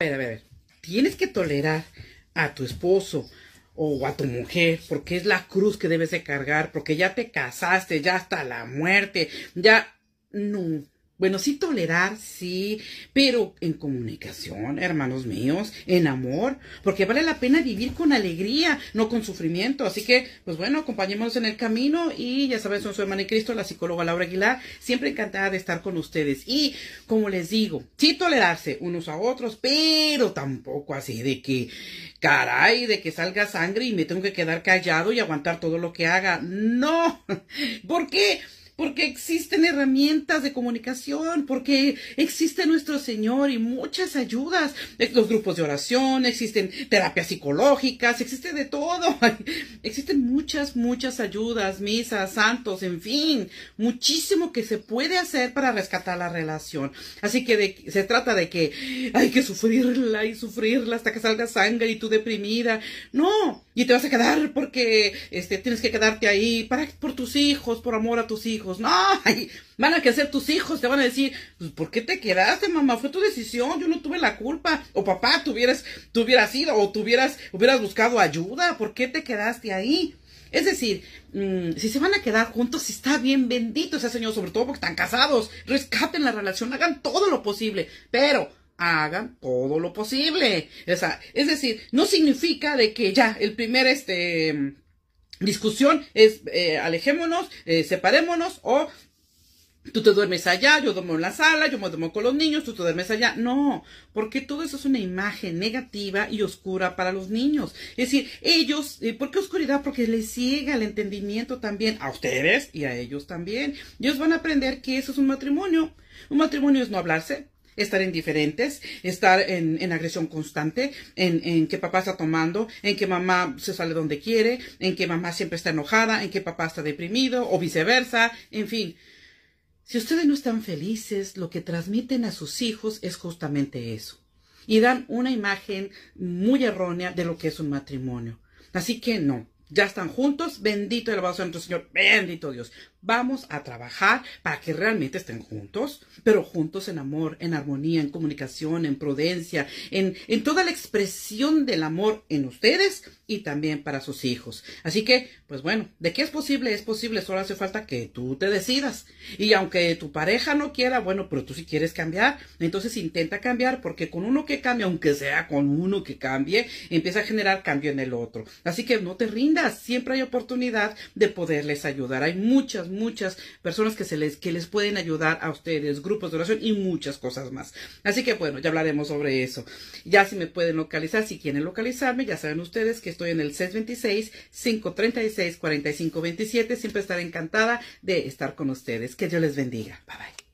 A ver, a ver, a ver. Tienes que tolerar a tu esposo o a tu mujer, porque es la cruz que debes de cargar, porque ya te casaste, ya hasta la muerte, ya no, bueno, sí tolerar, sí, pero en comunicación, hermanos míos, en amor, porque vale la pena vivir con alegría, no con sufrimiento. Así que, pues bueno, acompañémonos en el camino y ya saben, soy su hermana y Cristo, la psicóloga Laura Aguilar, siempre encantada de estar con ustedes. Y, como les digo, sí tolerarse unos a otros, pero tampoco así de que, caray, de que salga sangre y me tengo que quedar callado y aguantar todo lo que haga. No, porque porque existen herramientas de comunicación, porque existe nuestro Señor y muchas ayudas, los grupos de oración, existen terapias psicológicas, existe de todo, existen muchas, muchas ayudas, misas, santos, en fin, muchísimo que se puede hacer para rescatar la relación. Así que se trata de que hay que sufrirla y sufrirla hasta que salga sangre y tú deprimida. No, y te vas a quedar porque este, tienes que quedarte ahí para, por tus hijos, por amor a tus hijos. No, van a crecer tus hijos, te van a decir, pues, ¿por qué te quedaste, mamá? Fue tu decisión, yo no tuve la culpa. O papá, tuvieras, hubieras ido o tuvieras, hubieras buscado ayuda, ¿por qué te quedaste ahí? Es decir, mm, si se van a quedar juntos, está bien bendito ese señor, sobre todo porque están casados. Rescaten la relación, hagan todo lo posible. Pero hagan todo lo posible. es decir, no significa de que ya el primer este mm, discusión es eh, alejémonos, eh, separémonos o tú te duermes allá, yo duermo en la sala, yo me duermo con los niños, tú te duermes allá. No, porque todo eso es una imagen negativa y oscura para los niños. Es decir, ellos, eh, ¿por qué oscuridad? Porque les ciega el entendimiento también a ustedes y a ellos también. Ellos van a aprender que eso es un matrimonio. Un matrimonio es no hablarse, estar indiferentes, estar en, agresión constante, en, en, que papá está tomando, en que mamá se sale donde quiere, en que mamá siempre está enojada, en que papá está deprimido o viceversa, en fin. Si ustedes no están felices, lo que transmiten a sus hijos es justamente eso. Y dan una imagen muy errónea de lo que es un matrimonio. Así que no, ya están juntos, bendito el vaso de nuestro Señor, bendito Dios. Vamos a trabajar para que realmente estén juntos, pero juntos en amor, en armonía, en comunicación, en prudencia, en, toda la expresión del amor en ustedes y también para sus hijos. Así que, pues bueno, de qué es posible, es posible, solo hace falta que tú te decidas. Y aunque tu pareja no quiera, bueno, pero tú si sí quieres cambiar, entonces intenta cambiar, porque con uno que cambie aunque sea con uno que cambie, empieza a generar cambio en el otro. Así que no te rindas, siempre hay oportunidad de poderles ayudar. Hay muchas muchas, personas que, se les, que les pueden ayudar a ustedes, grupos de oración y muchas cosas más. Así que bueno, ya hablaremos sobre eso. Ya si me pueden localizar, si quieren localizarme, ya saben ustedes que estoy en el 626-536-4527. Siempre estaré encantada de estar con ustedes. Que Dios les bendiga. Bye bye.